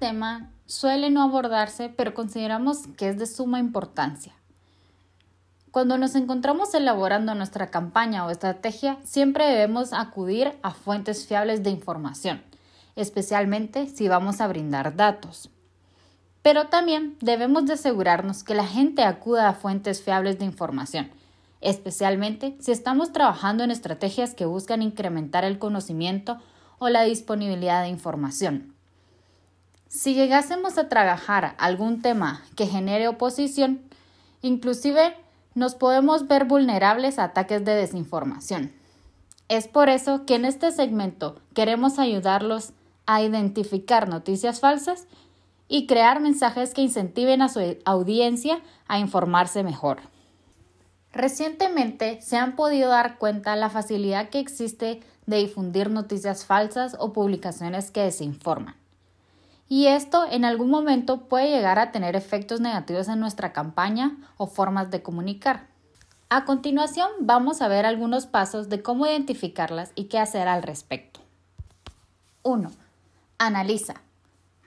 tema suele no abordarse, pero consideramos que es de suma importancia. Cuando nos encontramos elaborando nuestra campaña o estrategia, siempre debemos acudir a fuentes fiables de información, especialmente si vamos a brindar datos. Pero también debemos de asegurarnos que la gente acuda a fuentes fiables de información, especialmente si estamos trabajando en estrategias que buscan incrementar el conocimiento o la disponibilidad de información. Si llegásemos a trabajar algún tema que genere oposición, inclusive nos podemos ver vulnerables a ataques de desinformación. Es por eso que en este segmento queremos ayudarlos a identificar noticias falsas y crear mensajes que incentiven a su audiencia a informarse mejor. Recientemente se han podido dar cuenta la facilidad que existe de difundir noticias falsas o publicaciones que desinforman y esto en algún momento puede llegar a tener efectos negativos en nuestra campaña o formas de comunicar. A continuación vamos a ver algunos pasos de cómo identificarlas y qué hacer al respecto. 1. Analiza.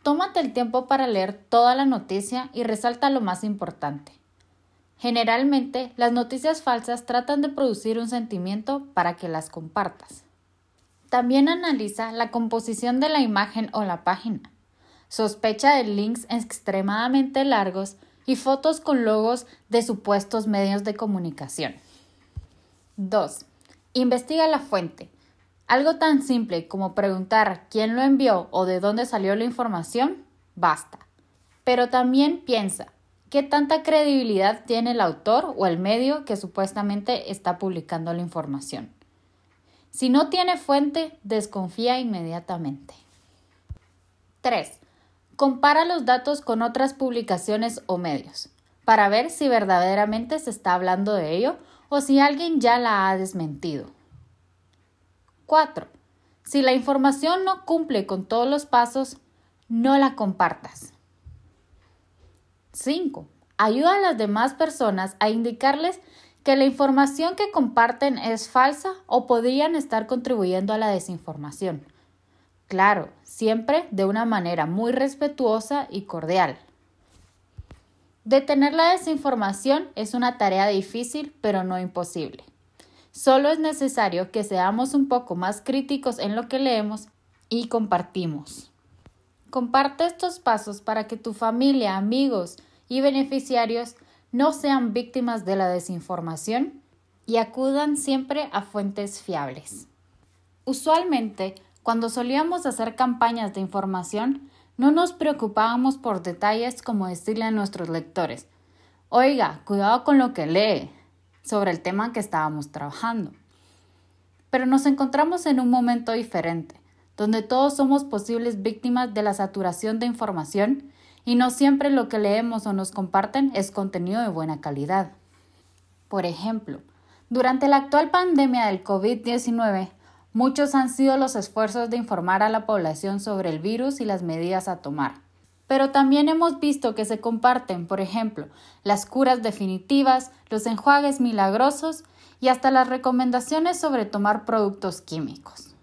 Tómate el tiempo para leer toda la noticia y resalta lo más importante. Generalmente, las noticias falsas tratan de producir un sentimiento para que las compartas. También analiza la composición de la imagen o la página sospecha de links extremadamente largos y fotos con logos de supuestos medios de comunicación. 2. Investiga la fuente. Algo tan simple como preguntar quién lo envió o de dónde salió la información, basta. Pero también piensa, ¿qué tanta credibilidad tiene el autor o el medio que supuestamente está publicando la información? Si no tiene fuente, desconfía inmediatamente. 3. Compara los datos con otras publicaciones o medios para ver si verdaderamente se está hablando de ello o si alguien ya la ha desmentido. 4. Si la información no cumple con todos los pasos, no la compartas. 5. Ayuda a las demás personas a indicarles que la información que comparten es falsa o podrían estar contribuyendo a la desinformación claro, siempre de una manera muy respetuosa y cordial. Detener la desinformación es una tarea difícil, pero no imposible. Solo es necesario que seamos un poco más críticos en lo que leemos y compartimos. Comparte estos pasos para que tu familia, amigos y beneficiarios no sean víctimas de la desinformación y acudan siempre a fuentes fiables. Usualmente, cuando solíamos hacer campañas de información, no nos preocupábamos por detalles como decirle a nuestros lectores, oiga, cuidado con lo que lee, sobre el tema que estábamos trabajando. Pero nos encontramos en un momento diferente, donde todos somos posibles víctimas de la saturación de información y no siempre lo que leemos o nos comparten es contenido de buena calidad. Por ejemplo, durante la actual pandemia del COVID-19, Muchos han sido los esfuerzos de informar a la población sobre el virus y las medidas a tomar. Pero también hemos visto que se comparten, por ejemplo, las curas definitivas, los enjuagues milagrosos y hasta las recomendaciones sobre tomar productos químicos.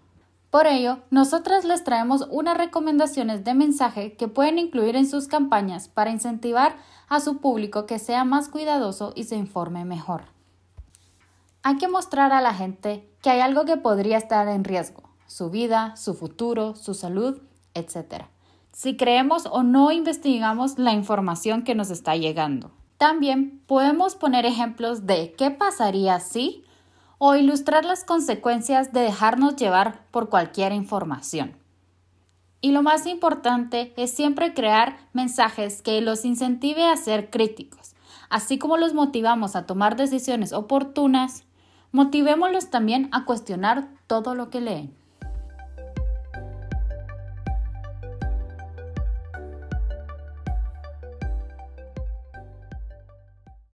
Por ello, nosotras les traemos unas recomendaciones de mensaje que pueden incluir en sus campañas para incentivar a su público que sea más cuidadoso y se informe mejor. Hay que mostrar a la gente que hay algo que podría estar en riesgo, su vida, su futuro, su salud, etc. Si creemos o no investigamos la información que nos está llegando. También podemos poner ejemplos de qué pasaría si o ilustrar las consecuencias de dejarnos llevar por cualquier información. Y lo más importante es siempre crear mensajes que los incentive a ser críticos, así como los motivamos a tomar decisiones oportunas Motivémoslos también a cuestionar todo lo que leen.